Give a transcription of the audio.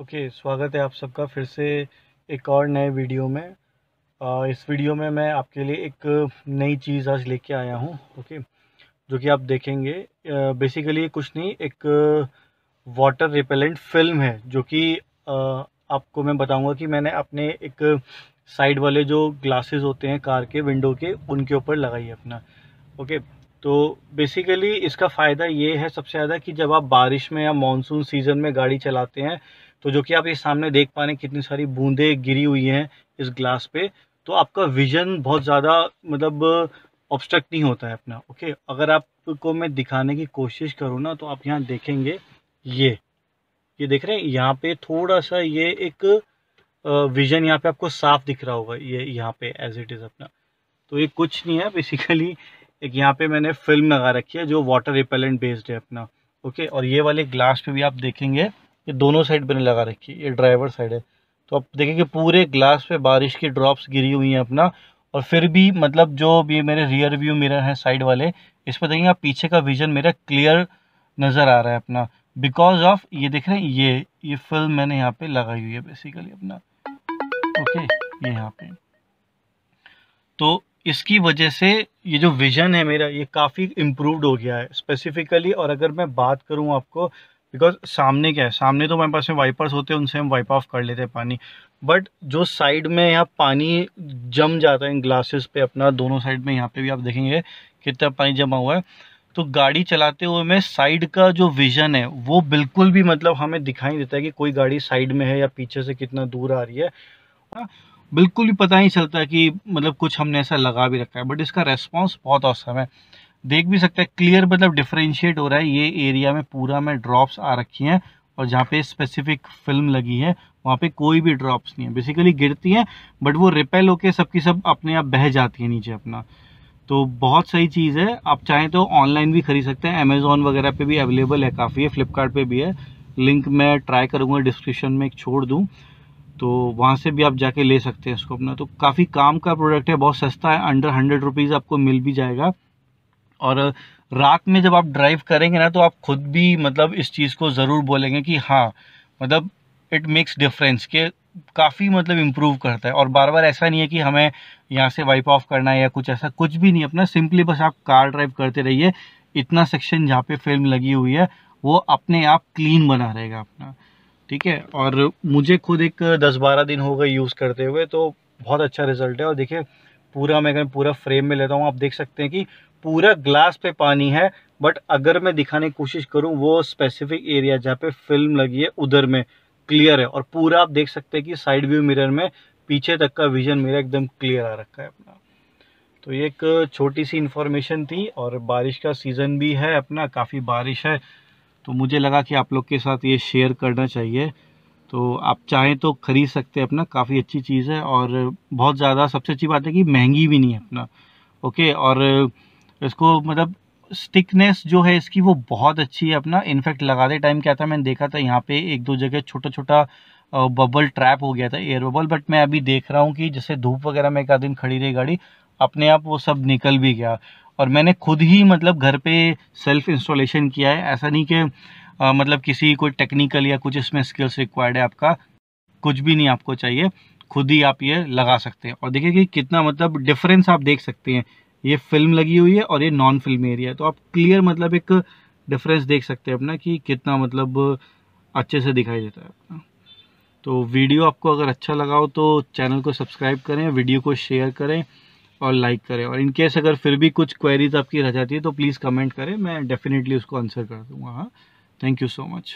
okay okay, स्वागत है आप सबका फिर से एक और नए वीडियो में आ, इस वीडियो में मैं आपके लिए एक नई चीज़ आज लेके आया हूँ ओके okay, जो कि आप देखेंगे आ, बेसिकली कुछ नहीं एक वाटर रिपेलेंट फिल्म है जो कि आपको मैं बताऊंगा कि मैंने अपने एक साइड वाले जो ग्लासेस होते हैं कार के विंडो के उनके ऊपर लगाई अपना ओके okay, तो बेसिकली इसका फ़ायदा ये है सबसे ज़्यादा कि जब आप बारिश में या मानसून सीज़न में गाड़ी चलाते हैं तो जो कि आप ये सामने देख पा रहे हैं कितनी सारी बूंदें गिरी हुई हैं इस ग्लास पे तो आपका विज़न बहुत ज़्यादा मतलब ऑब्स्ट्रक्ट नहीं होता है अपना ओके अगर आपको मैं दिखाने की कोशिश करूँ ना तो आप यहाँ देखेंगे ये ये देख रहे हैं यहाँ पे थोड़ा सा ये एक विज़न यहाँ पे आपको साफ दिख रहा होगा ये यहाँ पे एज इट इज़ अपना तो ये कुछ नहीं है बेसिकली एक यहाँ पे मैंने फिल्म लगा रखी है जो वाटर रिपेलेंट बेस्ड है अपना ओके और ये वाले ग्लास पे भी आप देखेंगे ये दोनों साइड मैंने लगा रखी है ये ड्राइवर साइड है तो आप देखें कि पूरे ग्लास पे बारिश की ड्रॉप्स गिरी हुई हैं अपना और फिर भी मतलब जो भी मेरे रियर व्यू मिरर हैं साइड वाले इस पर देखेंगे आप पीछे का विजन मेरा क्लियर नज़र आ रहा है अपना बिकॉज ऑफ ये देख रहे हैं ये ये फिल्म मैंने यहाँ पे लगाई हुई है बेसिकली अपना ओके ये यहाँ पे तो इसकी वजह से ये जो विज़न है मेरा ये काफ़ी इम्प्रूवड हो गया है स्पेसिफ़िकली और अगर मैं बात करूँ आपको बिकॉज सामने क्या है सामने तो हमारे पास में वाइपर्स होते हैं उनसे हम वाइप ऑफ कर लेते हैं पानी बट जो साइड में यहाँ पानी जम जाता है इन ग्लासेस पे अपना दोनों साइड में यहाँ पे भी आप देखेंगे कितना पानी जमा हुआ है तो गाड़ी चलाते हुए में साइड का जो विज़न है वो बिल्कुल भी मतलब हमें दिखाई देता है कि कोई गाड़ी साइड में है या पीछे से कितना दूर आ रही है बिल्कुल भी पता नहीं चलता कि मतलब कुछ हमने ऐसा लगा भी रखा है बट इसका रेस्पॉन्स बहुत औसम है देख भी सकते हैं क्लियर मतलब डिफ्रेंशिएट हो रहा है ये एरिया में पूरा में ड्रॉप्स आ रखी हैं और जहाँ पे स्पेसिफिक फिल्म लगी है वहाँ पे कोई भी ड्रॉप्स नहीं है बेसिकली गिरती हैं बट वो रिपेल होके सबकी सब अपने आप बह जाती है नीचे अपना तो बहुत सही चीज़ है आप चाहें तो ऑनलाइन भी खरीद सकते हैं अमेज़ोन वगैरह पे भी अवेलेबल है काफ़ी है फ्लिपकार्ट भी है लिंक मैं ट्राई करूँगा डिस्क्रिप्शन में एक छोड़ दूँ तो वहाँ से भी आप जाके ले सकते हैं इसको अपना तो काफ़ी काम का प्रोडक्ट है बहुत सस्ता है अंडर हंड्रेड रुपीज़ आपको मिल भी जाएगा और रात में जब आप ड्राइव करेंगे ना तो आप खुद भी मतलब इस चीज़ को ज़रूर बोलेंगे कि हाँ मतलब इट मेक्स डिफरेंस के काफ़ी मतलब इम्प्रूव करता है और बार बार ऐसा नहीं है कि हमें यहाँ से वाइप ऑफ करना है या कुछ ऐसा कुछ भी नहीं अपना सिंपली बस आप कार ड्राइव करते रहिए इतना सेक्शन जहाँ पे फिल्म लगी हुई है वो अपने आप क्लीन बना रहेगा अपना ठीक है और मुझे खुद एक दस बारह दिन हो गए यूज़ करते हुए तो बहुत अच्छा रिजल्ट है और देखिए पूरा मैं पूरा फ्रेम में लेता हूँ आप देख सकते हैं कि पूरा ग्लास पे पानी है बट अगर मैं दिखाने की कोशिश करूँ वो स्पेसिफिक एरिया जहाँ पे फिल्म लगी है उधर में क्लियर है और पूरा आप देख सकते हैं कि साइड व्यू मिरर में पीछे तक का विजन मेरा एकदम क्लियर आ रखा है अपना तो ये एक छोटी सी इन्फॉर्मेशन थी और बारिश का सीज़न भी है अपना काफ़ी बारिश है तो मुझे लगा कि आप लोग के साथ ये शेयर करना चाहिए तो आप चाहें तो ख़रीद सकते हैं अपना काफ़ी अच्छी चीज़ है और बहुत ज़्यादा सबसे अच्छी बात है कि महंगी भी नहीं है अपना ओके और इसको मतलब स्टिकनेस जो है इसकी वो बहुत अच्छी है अपना इनफैक्ट लगाते टाइम क्या था मैंने देखा था यहाँ पे एक दो जगह छोटा छोटा बबल ट्रैप हो गया था एयर बबल बट मैं अभी देख रहा हूँ कि जैसे धूप वगैरह में एक दिन खड़ी रही गाड़ी अपने आप वो सब निकल भी गया और मैंने खुद ही मतलब घर पे सेल्फ इंस्टॉलेशन किया है ऐसा नहीं कि मतलब किसी कोई टेक्निकल या कुछ इसमें स्किल्स रिक्वायर्ड है आपका कुछ भी नहीं आपको चाहिए खुद ही आप ये लगा सकते हैं और देखिए कि कितना मतलब डिफरेंस आप देख सकते हैं ये फिल्म लगी हुई है और ये नॉन फिल्म एरिया है तो आप क्लियर मतलब एक डिफरेंस देख सकते हैं अपना कि कितना मतलब अच्छे से दिखाई देता है अपना तो वीडियो आपको अगर अच्छा लगा हो तो चैनल को सब्सक्राइब करें वीडियो को शेयर करें और लाइक करें और इनकेस अगर फिर भी कुछ क्वेरीज आपकी रह जाती है तो प्लीज़ कमेंट करें मैं डेफिनेटली उसको आंसर कर दूँगा हाँ थैंक यू सो मच